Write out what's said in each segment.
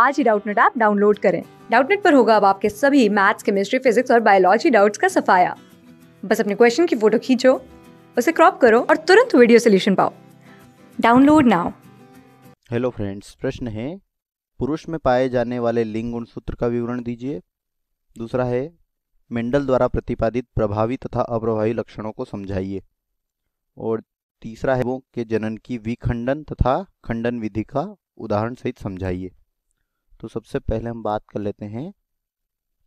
आज ही Doubtnut app download करें डाउटनेट पर होगा अब आपके सभी मैथ्स केमिस्ट्री फिजिक्स और बायोलॉजी डाउट्स का सफाया बस अपने क्वेश्चन की फोटो खींचो उसे क्रॉप करो और तुरंत वीडियो सोल्यूशन पाओ डाउनलोड नाउ हेलो फ्रेंड्स प्रश्न है पुरुष में पाए जाने वाले लिंग गुण सूत्र का विवरण दीजिए दूसरा है मेंडल द्वारा प्रतिपादित प्रभावी तथा अप्रभावी लक्षणों को समझाइए और तीसरा है वो के जनन की विखंडन तथा खंडन विधि का उदाहरण सहित समझाइए तो सबसे पहले हम बात कर लेते हैं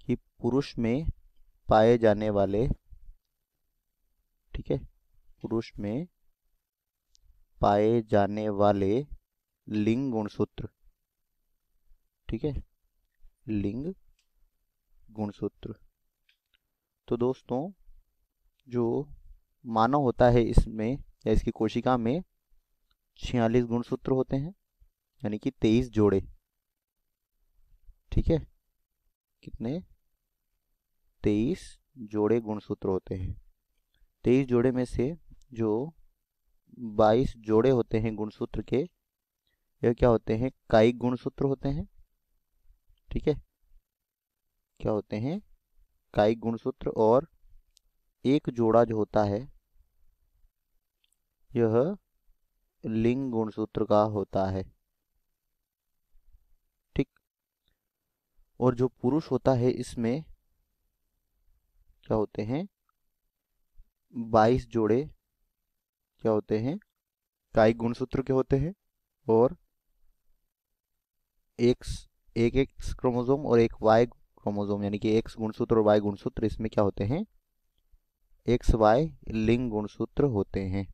कि पुरुष में पाए जाने वाले ठीक है पुरुष में पाए जाने वाले लिंग गुणसूत्र ठीक है लिंग गुणसूत्र तो दोस्तों जो मानव होता है इसमें या इसकी कोशिका में छियालीस गुणसूत्र होते हैं यानी कि तेईस जोड़े ठीक है कितने तेईस जोड़े गुणसूत्र होते हैं तेईस जोड़े में से जो बाईस जोड़े होते हैं गुणसूत्र के यह क्या होते हैं कायिक गुणसूत्र होते हैं ठीक है क्या होते हैं कायिक गुणसूत्र और एक जोड़ा जो होता है यह लिंग गुणसूत्र का होता है और जो पुरुष होता है इसमें क्या होते हैं बाईस जोड़े क्या होते हैं काई गुणसूत्र के होते हैं और एक एक एक्स क्रोमोजोम और एक वाई क्रोमोजोम यानी कि एक्स गुणसूत्र और वाई गुणसूत्र इसमें क्या होते हैं एक्स वाई लिंग गुणसूत्र होते हैं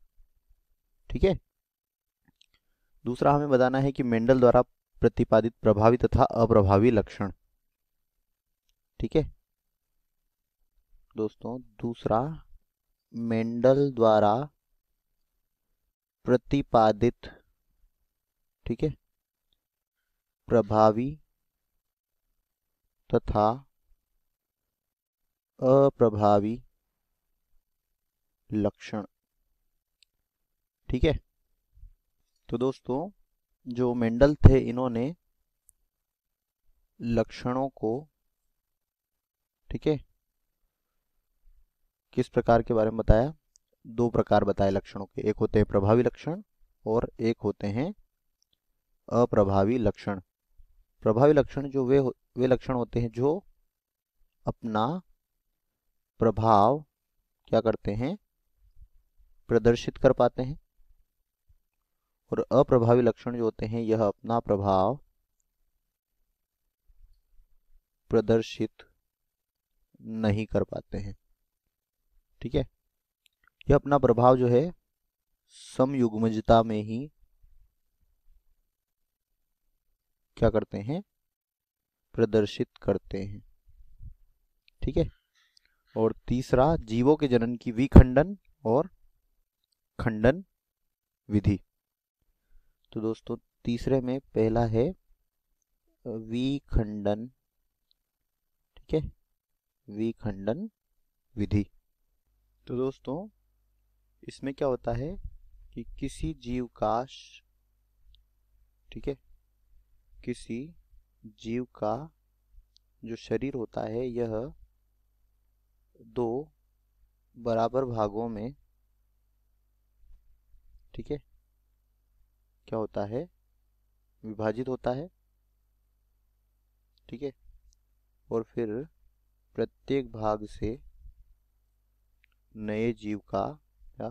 ठीक है दूसरा हमें बताना है कि मेंडल द्वारा प्रतिपादित प्रभावी तथा अप्रभावी लक्षण ठीक है दोस्तों दूसरा मेंडल द्वारा प्रतिपादित ठीक है प्रभावी तथा अप्रभावी लक्षण ठीक है तो दोस्तों जो मेंडल थे इन्होंने लक्षणों को ठीक है किस प्रकार के बारे में बताया दो प्रकार बताए लक्षणों के एक होते हैं प्रभावी लक्षण और एक होते हैं अप्रभावी लक्षण प्रभावी लक्षण जो वे वे लक्षण होते हैं जो अपना प्रभाव क्या करते हैं प्रदर्शित कर पाते हैं और अप्रभावी लक्षण जो होते हैं यह अपना प्रभाव प्रदर्शित नहीं कर पाते हैं ठीक है यह अपना प्रभाव जो है समयुग्मजता में ही क्या करते हैं प्रदर्शित करते हैं ठीक है और तीसरा जीवों के जनन की विखंडन और खंडन विधि तो दोस्तों तीसरे में पहला है विखंडन ठीक है विखंडन विधि तो दोस्तों इसमें क्या होता है कि किसी जीव का ठीक है किसी जीव का जो शरीर होता है यह दो बराबर भागों में ठीक है क्या होता है विभाजित होता है ठीक है और फिर प्रत्येक भाग से नए जीव का या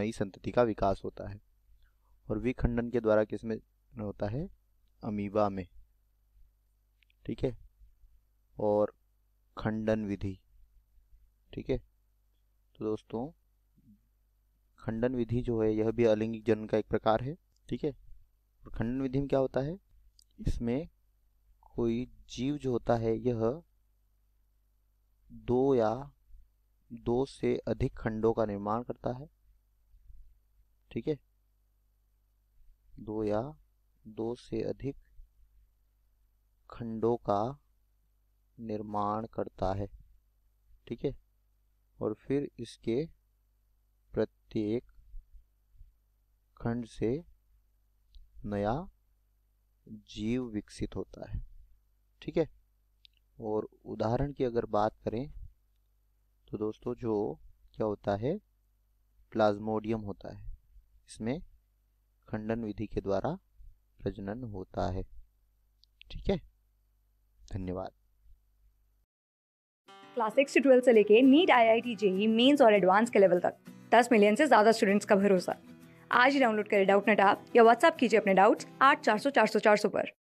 नई संतति का विकास होता है और विखंडन के द्वारा किस में होता है अमीबा में ठीक है और खंडन विधि ठीक है तो दोस्तों खंडन विधि जो है यह भी अलिंगिक जन्म का एक प्रकार है ठीक है और खंडन विधि में क्या होता है इसमें कोई जीव जो होता है यह दो या दो से अधिक खंडों का निर्माण करता है ठीक है दो या दो से अधिक खंडों का निर्माण करता है ठीक है और फिर इसके प्रत्येक खंड से नया जीव विकसित होता है ठीक है और उदाहरण की अगर बात करें तो दोस्तों जो क्या होता है प्लाज्मोडियम होता है इसमें खंडन विधि के द्वारा प्रजनन होता है ठीक है धन्यवाद क्लास सिक्स से ट्वेल्थ से लेके NEET I I T JEE mains और एडवांस के लेवल तक दस मिलियन से ज़्यादा स्टूडेंट्स का भरोसा आज ही डाउनलोड करें डाउट नेट या व्हाट्सअप कीजिए अपने डाउट्स आठ चार सौ चार सौ चार सौ पर